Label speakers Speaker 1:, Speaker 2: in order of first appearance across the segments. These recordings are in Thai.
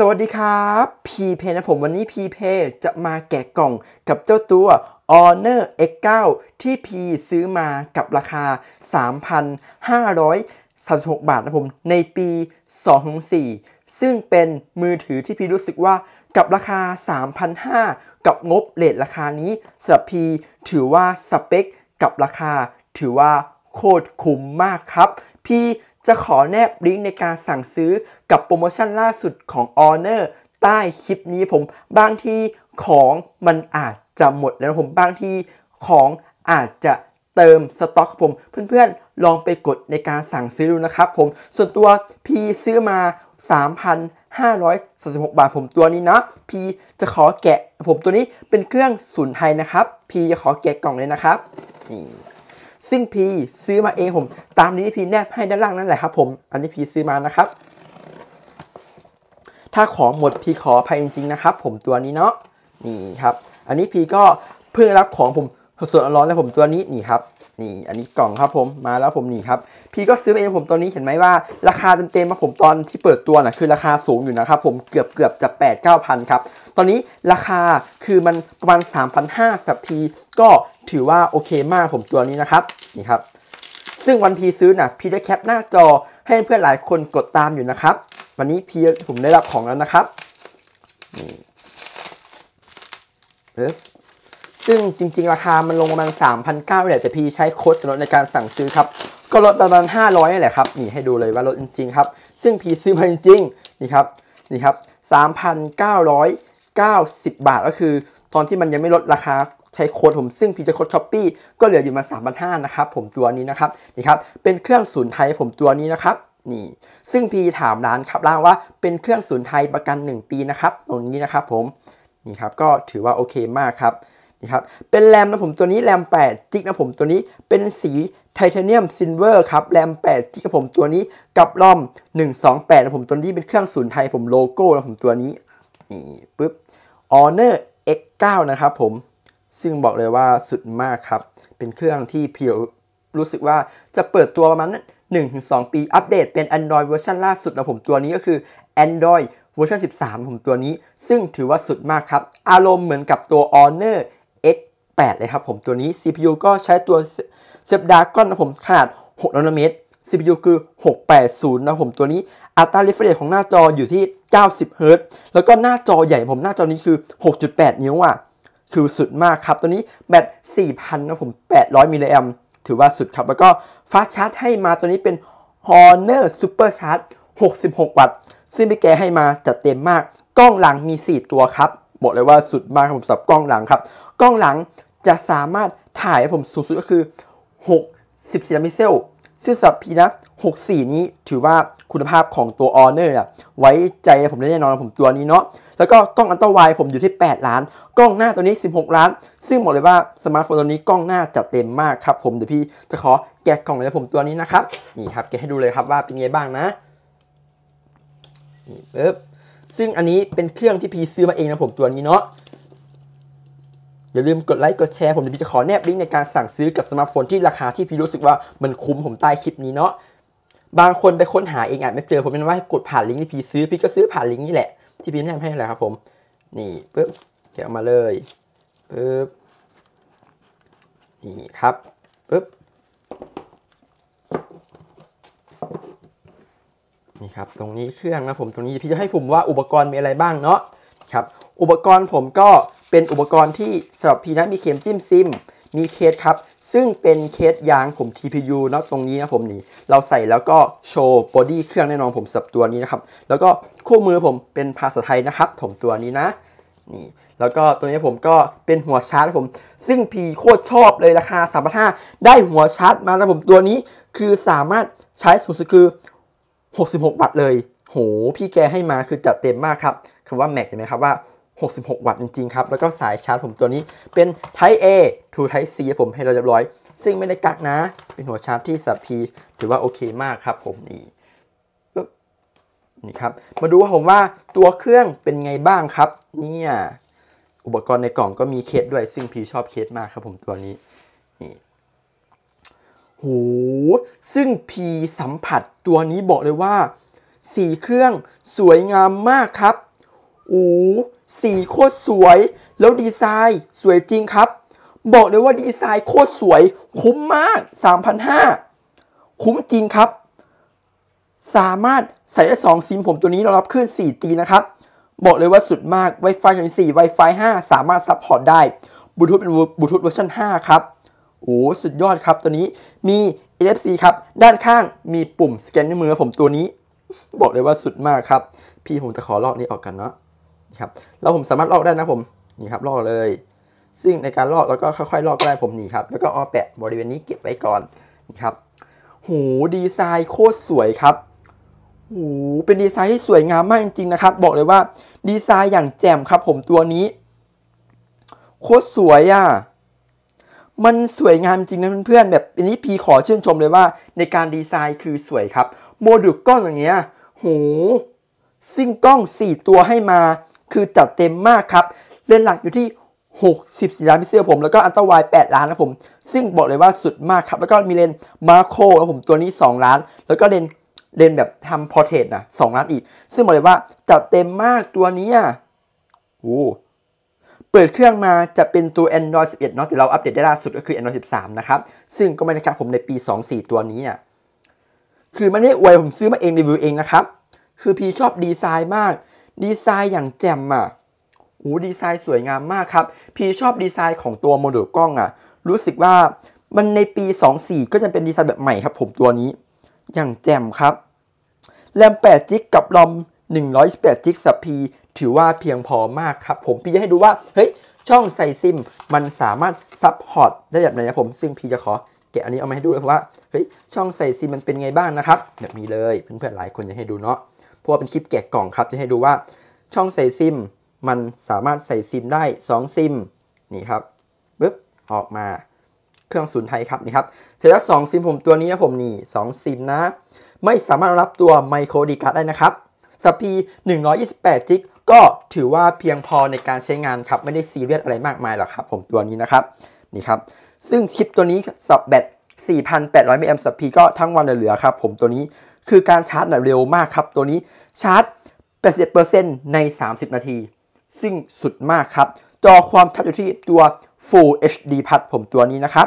Speaker 1: สวัสดีครับ พีเพนะผมวันนี้พีเพจะมาแกะกล่องกับเจ้าตัว Honor X9 ที่พีซื้อมากับราคา 3,536 บาทนะผมในปี 2004 ซึ่งเป็นมือถือที่พีรู้สึกว่ากับราคา 3,500 กับงบเลทราคานี้สำหรับพีถือว่าสเปคกับราคาถือว่าโคตรคุ้มมากครับพีจะขอแนบลิงก์ในการสั่งซื้อกับโปรโมชั่นล่าสุดของ Honor ใต้คลิปนี้ผมบางทีของมันอาจจะ หมดแล้วผมบางทีของอาจจะเติมสต็อกผม เพื่อนๆลองไปกดในการสั่งซื้อดูนะครับ ผม ส่วนตัว พีซื้อมา 3,536บาทผมตัวนี้นะ พีจะขอแกะผมตัวนี้เป็นเครื่องสุนไทยนะครับพีจะขอแกะกล่องเลยนะครับนี่ซึ่งพีซื้อมาเองผมตามนี้พีแนบให้ด้านล่างนั่นแหละครับผมอันนี้พีซื้อมานะครับถ้าของหมดพีขอภัยจริงๆนะครับผมตัวนี้เนาะนี่ครับอันนี้พีก็เพิ่งรับของผมสดๆร้อนๆแล้วผมตัวนี้นี่ครับนี่ อันนี้กล่องครับผม มาแล้วผมนี่ครับ พี่ก็ซื้อเองผมตอนนี้เห็นไหมว่าราคาเต็มๆมาผมตอนที่เปิดตัวนะ่ะคือราคาสูงอยู่นะครับผม เกือบเกือบจะ8 9 0 0 0ครับ ตอนนี้ราคาคือมันประมาณ3,500สักพีก็ถือว่าโอเคมากผมตัวนี้นะครับ นี่ครับ ซึ่งวันพีซื้อนะ่ะพี่ได้แคปหน้าจอให้เพื่อนหลายคนกดตามอยู่นะครับ วันนี้พี่ผมได้รับของแล้วนะครับ นี่ เอ๊ะซึ่งจริงๆราคามันลงประมาณ3,900เหละแต่พี่ใช้โค้ดส่วนลดในการสั่งซื้อครับ ก็ลดประมาณ 500นี่แหละครับ นี่ให้ดูเลยว่าลดจริงๆครับ ซึ่งพี่ซื้อมาจริงๆ นี่ครับ นี่ครับ3,990 บาทก็คือ ตอนที่มันยังไม่ลดราคาใช้โค้ดผมซึ่งพี่จะโค้ดช้อปปี้ก็เหลืออยู่มา3,500นะครับ ผมตัวนี้นะครับ นี่ครับ เป็นเครื่องศูนย์ไทยผมตัวนี้นะครับ นี่ ซึ่งพี่ถามร้านครับร้านว่าเป็นเครื่องศูนย์ไทยประกัน 1 ปีนะครับตรงนี้นะครับผม นี่ครับก็ถือว่าโอเคมากครับนะครับเป็นแรม นะผมตัวนี้แรม8จิกนะผมตัวนี้ เป็นสีไทเทเนียมซิลเวอร์ครับแรม8จิกนะผมตัวนี้ กับรอม 128นะผมตัวนี้เป็นเครื่องศูนย์ไทยผมโลโก้นะผมตัวนี้นี่ปุ๊บ Honor X9 นะครับ ผมซึ่งบอกเลยว่าสุดมากครับ เป็นเครื่องที่เพียวรู้สึกว่าจะเปิดตัวประมาณ 1-2 ปีอัปเดต เป็น Android เวอร์ชันล่าสุดนะผมตัวนี้ก็คือ Android เวอร์ชัน13 ผมตัวนี้ ซึ่งถือว่าสุดมากครับอารมณ์เหมือนกับตัว Honor 8เลยครับผมตัวนี้ CPU ก็ใช้ตัวเซฟดาก้อนนะผมขนาด 6 นาโนเมตร CPU คือ 680นะผมตัวนี้ อัตรา refresh r ของหน้าจออยู่ที่90เฮิร์ตแล้วก็หน้าจอใหญ่ผมหน้าจอนี้คือ 6.8นิ้วอ่ะ คือสุดมากครับ ตัวนี้แบต4,000นะผม800มิลลิแอมถือว่าสุดครับ แล้วก็ฟาสชาร์จให้มาตัวนี้เป็น Honor Super Charge 66 วัตต์ซึ่งพี่แกให้มาจัดเต็มมากกล้องหลังมี 4 ตัวครับบอกเลยว่าสุดมากครับผมสับกล้องหลังครับกล้องหลังจะสามารถถ่ายผมสูงสุดก็คือ64ล้านพิกเซลซึ่งสับพีนะ64 นี้ถือว่าคุณภาพของตัว h o เน r อะไว้ใจผมได้แน่นอนผมตัวนี้เนาะแล้วก็กล้องอัลตรวาไวผมอยู่ที่ 8 ล้าน กล้องหน้าตัวนี้ 16 ล้าน ซึ่งบอกเลยว่าสมาร์ทโฟนตัวนี้กล้องหน้าจะเต็มมากครับ ผมเดี๋ยวพี่จะขอแกะกล่องเลยผมตัวนี้นะครับ นี่ครับแกะให้ดูเลยครับว่าเป็นไงบ้างนะนี่ปึ๊บซึ่งอันนี้เป็นเครื่องที่พี่ซื้อมาเองนะผมตัวนี้เนาะอย่าลืมกดไลค์กดแชร์ ผมเดี๋ยวพี่จะขอแนบลิงก์ในการสั่งซื้อกับสมาร์ทโฟนที่ราคาที่พี่รู้สึกว่ามันคุ้มผมใต้คลิปนี้เนาะบางคนไปค้นหาเองอาจไม่เจอผมเป็นว่ากดผ่านลิงก์ที่พี่ซื้อพี่ก็ซื้อผ่านลิงก์นี่แหละที่พี่แนะนำให้แหละครับผม นี่ปึ๊บเขียนมาเลยปึ๊บ นี่ครับปึ๊บ นี่ครับ ตรงนี้เครื่องนะผมตรงนี้พี่จะให้ผมว่าอุปกรณ์มีอะไรบ้างเนาะครับอุปกรณ์ผมก็เป็นอุปกรณ์ที่สำหรับพีนั้นมีเข็มจิ้มซิม มีเคสครับ ซึ่งเป็นเคสยางผม TPU นะตรงนี้นะผมนี่ เราใส่แล้วก็โชว์บอดี้เครื่องแน่นอนผมสับตัวนี้นะครับ แล้วก็คู่มือผมเป็นภาษาไทยนะครับผมตัวนี้นะ นี่แล้วก็ตัวนี้ผมก็เป็นหัวชาร์จผม ซึ่งพีโคตรชอบเลยราคาสามพันห้าได้หัวชาร์จมาแล้วผมตัวนี้คือสามารถใช้สูงสุดคือ 66วัตต์เลย โหพี่แกให้มาคือจัดเต็มมากครับคำว่าแม็กเห็นไหมครับว่า66วัตต์จริงๆครับ แล้วก็สายชาร์จผมตัวนี้ เป็น Type A to Type C ผมให้เราเรียบร้อย ซึ่งไม่ได้กักนะ เป็นหัวชาร์จที่สับพีถือว่าโอเคมากครับผมนี่นี่ครับ มาดูว่าผมว่าตัวเครื่องเป็นไงบ้างครับ เนี่ย อุปกรณ์ในกล่องก็มีเคสด้วย ซึ่งพีชอบเคสมากครับ ผมตัวนี้ นี่โหซึ่งพีสัมผัสตัวนี้บอกเลยว่าสีเครื่องสวยงามมากครับโอ้ สีโคตร สวย แล้วดีไซน์สวยจริงครับ บอกเลยว่าดีไซน์โคตร สวย คุ้มมาก 3,500 คุ้มจริงครับ สามารถใส่ได้2ซิมผมตัวนี้รองรับคลื่น 4G นะครับ บอกเลยว่าสุดมาก Wi-Fi 4 Wi-Fi 5 สามารถซัพพอร์ตได้ บลูทูธเป็นบลูทูธเวอร์ชัน5ครับ โอ้ สุดยอดครับตัวนี้ มี NFC ครับ ด้านข้างมีปุ่มสแกนนิ้วมือผมตัวนี้ บอกเลยว่าสุดมากครับ พี่ผมจะขอลอกนี้ออกกันเนาะครับเราผมสามารถลอกได้นะผมนี่ครับลอกเลยซึ่งในการลอกเราก็ค่อยๆ ลอกได้ผมนี่ครับแล้วก็เอาแปะบริเวณนี้เก็บไว้ก่อนนี่ครับ หูดีไซน์ โคตรสวยครับหูเป็นดีไซน์ที่สวยงามมากจริงๆนะครับ บอกเลยว่าดีไซน์อย่างแจ่มครับ ผมตัวนี้ โคตรสวยอะ่ะมันสวยงามจริงนะเพื่อนๆแบบอันนี้พีขอชื่นชมเลยว่าในการดีไซน์คือสวยครับโมดูลกล้องอย่างเงี้ยหูซิ่งกล้อง4ตัวให้มาคือจัดเต็มมากครับ เลนหลักอยู่ที่64ล้านพิเซลผม แล้วก็อันตราย8ล้านนะผม ซึ่งบอกเลยว่าสุดมากครับ แล้วก็มีเลนมาโคนะผมตัวนี้ 2 ล้าน แล้วก็เลนเลนแบบทำพอร์เทรตนะสล้านอีก ซึ่งบอกเลยว่า จัดเต็มมากตัวนี้อ่ะโอ้ เปิดเครื่องมาจะเป็นตัว Android 11 เนาะ แต่เราอัปเดตได้ล่าสุดก็คือ Android 13 นะครับ ซึ่งก็ไม่ด้ครับผมในปี 24 ตัวนี้เนี่ยคือมันไม่อวยผมซื้อมาเองรีวิวเองนะครับ คือพีชอบดีไซน์มากดีไซน์อย่างแจ่มอ่ะ โอ้ดีไซน์สวยงามมากครับ พี่ชอบดีไซน์ของตัวโมดูลกล้องอ่ะ รู้สึกว่ามันในปี 24 ก็จะเป็นดีไซน์แบบใหม่ครับผมตัวนี้ อย่างแจ่มครับ แรม8จิกกับรอม128จิกสับพีถือว่าเพียงพอมากครับผมพี่จะให้ดูว่า เฮ้ยช่องใส่ซิมมันสามารถซับพอร์ตได้แบบไหนนะผมซึ่งพี่จะขอแกะอันนี้เอามาให้ดูเลยว่า เฮ้ยช่องใส่ซิมมันเป็นไงบ้างนะครับแบบนี้เลยเพื่อนๆหลายคนจะให้ดูเนาะพวกเป็นคลิปแกะกล่องครับ จะให้ดูว่าช่องใส่ซิม มันสามารถใส่ซิมได้2ซิมนี่ครับปึ๊บออกมา เครื่องศูนย์ไทยครับนี่ครับเสร็จแล้ว2ซิมผมตัวนี้นะผมนี่2ซิมนะ ไม่สามารถรับตัวไมโครดีการ์ดได้นะครับสปี128 จิก ก็ถือว่าเพียงพอในการใช้งานครับ ไม่ได้ซีเรียสอะไรมากมายหรอกครับผมตัวนี้นะครับนี่ครับซึ่งชิปตัวนี้สับแบต4,800มิลลิแอมป์สับพีก็ทั้งวันเหลือครับผมตัวนี้คือการชาร์จแบบเร็วมากครับ ตัวนี้ชาร์จ8์ใน 30 นาที ซึ่งสุดมากครับ จอความชัดอยู่ที่ตัว Full HD พัดผมตัวนี้นะครับ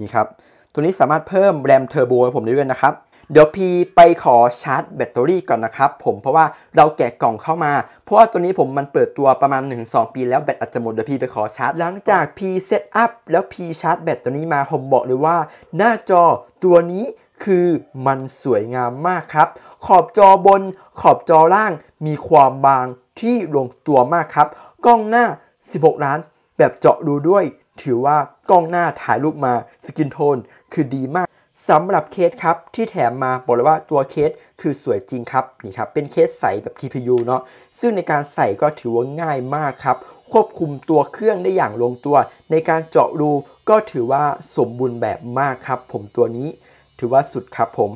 Speaker 1: นี่ครับ ตัวนี้สามารถเพิ่มแรมเทอร์โบให้ผมได้ด้วยนะครับ เดี๋ยวพีไปขอชาร์จแบตเตอรี่ก่อนนะครับ ผมเพราะว่าเราแกะกล่องเข้ามา เพราะว่าตัวนี้ผมมันเปิดตัวประมาณ 1-2 ปีแล้วแบตอาจจะหมดเดี๋ยวพีไปขอชาร์จ หลังจากพีเซตอัพแล้วพีชาร์จแบตตัวนี้มาผมบอกเลยว่า หน้าจอตัวนี้คือมันสวยงามมากครับ ขอบจอบนขอบจอล่างมีความบางที่ลงตัวมากครับ กล้องหน้า 16ล้าน แบบเจาะดูด้วย ถือว่ากล้องหน้าถ่ายรูปมาสกินโทนคือดีมากสำหรับเคสครับที่แถมมาบอกเลยว่าตัวเคสคือสวยจริงครับนี่ครับ เป็นเคสใสแบบ TPU เนาะซึ่งในการใส่ก็ถือว่าง่ายมากครับ ควบคุมตัวเครื่องได้อย่างลงตัว ในการเจาะรูก็ถือว่าสมบูรณ์แบบมากครับผมตัวนี้ถือว่าสุดครับผม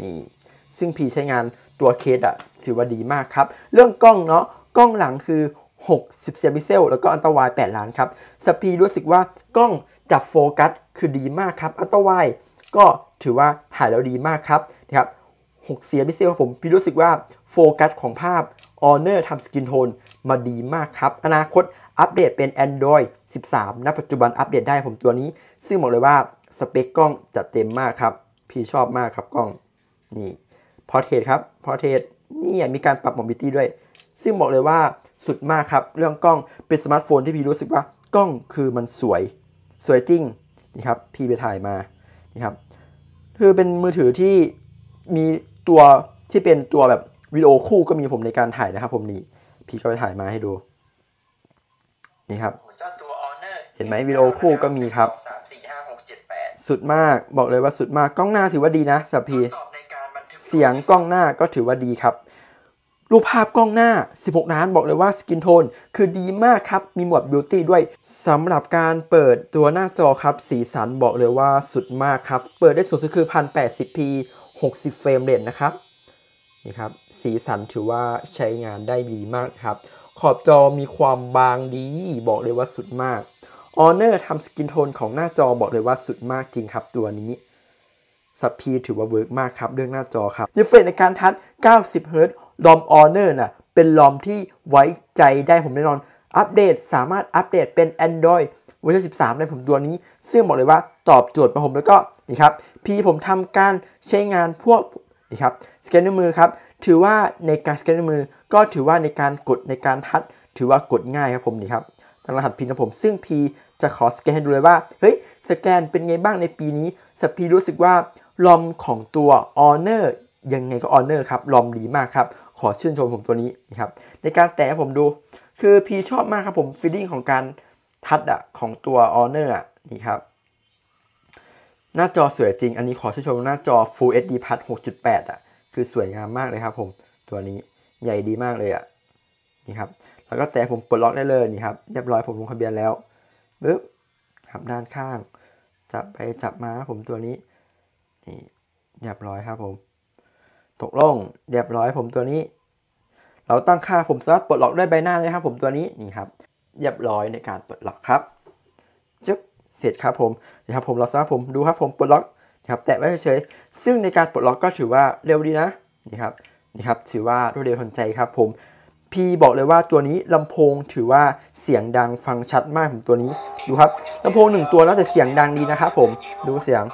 Speaker 1: นี่ ซึ่งพีใช้งานตัวเคสอะถือว่าดีมากครับ เรื่องกล้องเนาะ กล้องหลังคือ60เซมิเซลแล้วก็อันตวาย8ล้าน ครับ สปีรู้สึกว่ากล้องจับโฟกัสคือดีมากครับ อันตวายก็ถือว่าถ่ายแล้วดีมากครับ นะครับหกเซมิเซลครับผมพี่รู้สึกว่าโฟกัสของภาพออเนอร์ทำสกินโทนมาดีมากครับ อนาคตอัปเดตเป็น Android 13 ณปัจจุบันอัปเดตได้ผมตัวนี้ ซึ่งบอกเลยว่าสเปคกล้องจะเต็มมากครับพี่ชอบมากครับกล้องนี่พอเทสครับพอเทสนี่มีการปรับมอบิตี้ด้วย ซึ่งบอกเลยว่าสุดมากครับเรื่องกล้องเป็นสมาร์ทโฟนที่พี่รู้สึกว่ากล้องคือมันสวยสวยจริงนี่ครับพี่ไปถ่ายมานี่ครับคือเป็นมือถือที่มีตัวที่เป็นตัวแบบวิดีโอคู่ก็มีผมในการถ่ายนะครับ ผมนี่พี่ก็ไปถ่ายมาให้ดูนี่ครับเห็นไหมวิดีโอคู่ก็มีครับสุดมากบอกเลยว่าสุดมากกล้องหน้าถือว่าดีนะสัพพี เสียงกล้องหน้าก็ถือว่าดีครับ รูปภาพกล้องหน้า 16ล้าน บอกเลยว่าสกินโทนคือดีมากครับมีหมวดบิวตี้ด้วยสำหรับการเปิดตัวหน้าจอครับ สีสันบอกเลยว่าสุดมากครับเปิดได้สูงสุดคือ1 8 0 p 60เฟรมเรทนะครับนี่ครับสีสันถือว่าใช้งานได้ดีมากครับขอบจอมีความบางดี บอกเลยว่าสุดมาก Honor ทำสกินโทนของหน้าจอบอกเลยว่าสุดมากจริงครับ ตัวนี้ สัีดีถือว่าเวิร์กมากครับ เรื่องหน้าจอครับดิเฟรในการทัด90 h z ลอม Honor น่ะเป็นลอมที่ไว้ใจได้ผมแน่นอน อัปเดตสามารถอัปเดตเป็น Android เวอร์ชัน13ในผมตัวนี้ ซึ่งบอกเลยว่าตอบโจทย์ผมแล้วก็นี่ครับพีผมทำการใช้งานพวกนี่ครับสแกนด้วยมือครับ ถือว่าในการสแกนด้วยมือก็ถือว่าในการกดในการทัดถือว่ากดง่ายครับผมนี่ครับรหัสพ P นะผมซึ่ง P จะขอสแกนให้ดูเลยว่าเฮ้ยสแกนเป็นไงบ้างในปีนี้สปีรู้สึกว่าลอมของตัว Honor ยังไงก็ Honor ครับลอมดีมากครับ ขอชื่นชมผมตัวนี้นะครับในการแตะผมดูคือ P ชอบมากครับผมฟีลลิ่งของการทัดอะของตัว Honor อะนี่ครับ หน้าจอสวยจริง อันนี้ขอชื่นชม หน้าจอ Full HD Plus 6.8 อะคือสวยงามมากเลยครับผมตัวนี้ใหญ่ดีมากเลยอะนี่ครับแล้วก็แต่ผมปลดล็อกได้เลยนี่ครับ เรียบร้อยผมลงทะเบียนแล้วปึ๊บขับด้านข้างจับไปจับมาผมตัวนี้ นี่ เรียบร้อยครับผม ตกลงเรียบร้อยผมตัวนี้ เราตั้งค่าผมสามารถปลดล็อกด้วยใบหน้าเลยครับ ผมตัวนี้ นี่ครับ เรียบร้อยในการปลดล็อกครับ จึ๊บ เสร็จครับผมนะครับผมเราสามารถผมดูครับผมปลดล็อกนะครับแตะไว้เฉยซึ่งในการปลดล็อกก็ถือว่าเร็วดีนะ นี่ครับ นี่ครับถือว่ารวดเร็วทันใจครับผมพี่บอกเลยว่าตัวนี้ลำโพงถือว่าเสียงดังฟังชัดมากผมตัวนี้ ดูครับลำโพงหนึ่งตัวแล้วแต่เสียงดังดีนะครับผม ดูเสียง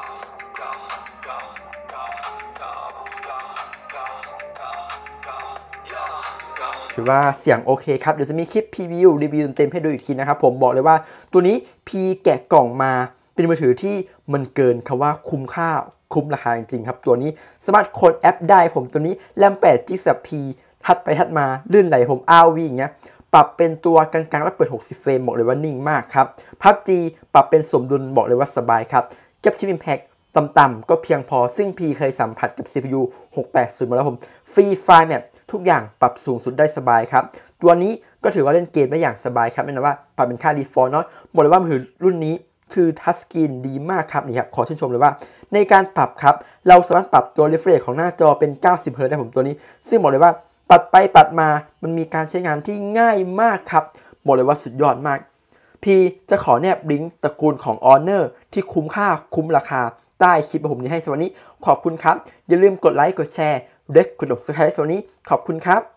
Speaker 1: ถือว่าเสียงโอเคครับเดี๋ยวจะมีคลิปพรีวิวรีวิวเต็มให้ดูอีกทีนะครับผมบอกเลยว่าตัวนี้พีแกะกล่องมาเป็นมือถือที่มันเกินคำว่าคุ้มค่าคุ้มราคาจริง ๆ ครับ ตัวนี้สามารถโคดแอปได้ผมตัวนี้แรม8 g b ีฮัดไปฮัดมาลื่นไหลผมอ้าววิ่งเงี้ยปรับเป็นตัวกลางๆแล้วเปิด60เฟรมบอกเลยว่านิ่งมากครับพับจีปรับเป็นสมดุล บอกเลยว่าสบายครับเก็บชิปอิมแพคต่ำๆก็เพียงพอซึ่ง P เคยสัมผัสกับ CPU 680มาแล้วผมฟรีไฟล์เนี่ยทุกอย่างปรับสูงสุดได้สบายครับ ตัวนี้ก็ถือว่าเล่นเกมได้อย่างสบายครับไม่นะว่าปรับเป็นค่าดีฟอลต์เนาะบอกเลยว่ามือถือรุ่นนี้คือทัชสกรีนดีมากครับนี่ครับขอชื่นชมเลยว่าในการปรับครับเราสามารถปรับตัวเรฟเ e ชของหน้าจอเป็น 90Hz ได้ผมตัวนี้ซึ่งบอกเลยว่าปัดไปปัดมา มันมีการใช้งานที่ง่ายมากครับบอกเลยว่าสุดยอดมาก พี่จะขอแนบลิงก์ตระกูลของ Honor ที่คุ้มค่าคุ้มราคา ใต้คลิปผมนี้ให้สวันนี้ ขอบคุณครับ อย่าลืมกดไลค์ กดแชร์เด็กกด s u b สไครต์สวันนี้ขอบคุณครับ